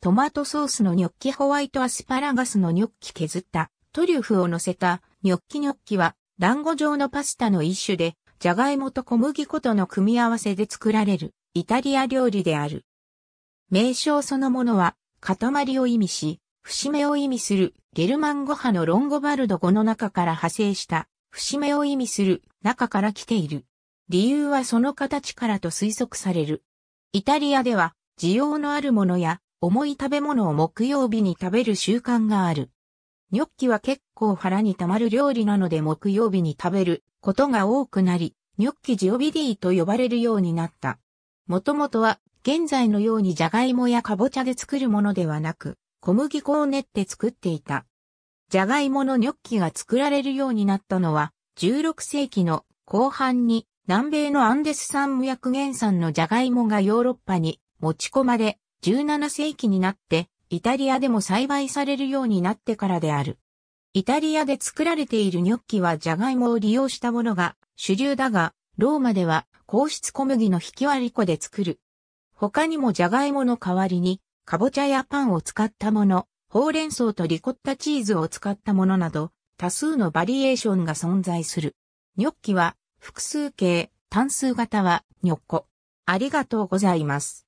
トマトソースのニョッキホワイトアスパラガスのニョッキ削ったトリュフを乗せたニョッキニョッキは団子状のパスタの一種で、ジャガイモと小麦粉との組み合わせで作られるイタリア料理である。名称そのものは、塊を意味し、節目を意味するゲルマン語派のロンゴバルド語の中から派生した節目を意味する中から来ている。理由はその形からと推測される。イタリアでは需要のあるものや重い食べ物を木曜日に食べる習慣がある。ニョッキは結構腹に溜まる料理なので木曜日に食べることが多くなり、ニョッキジオビディと呼ばれるようになった。もともとは現在のようにジャガイモやカボチャで作るものではなく、小麦粉を練って作っていた。ジャガイモのニョッキが作られるようになったのは、16世紀の後半に南米のアンデス産無薬原産のジャガイモがヨーロッパに持ち込まれ、17世紀になって、イタリアでも栽培されるようになってからである。イタリアで作られているニョッキはジャガイモを利用したものが主流だが、ローマでは硬質小麦の引き割り粉で作る。他にもジャガイモの代わりに、かぼちゃやパンを使ったもの、ほうれん草とリコッタチーズを使ったものなど、多数のバリエーションが存在する。ニョッキは複数形、単数型はニョッコ。ありがとうございます。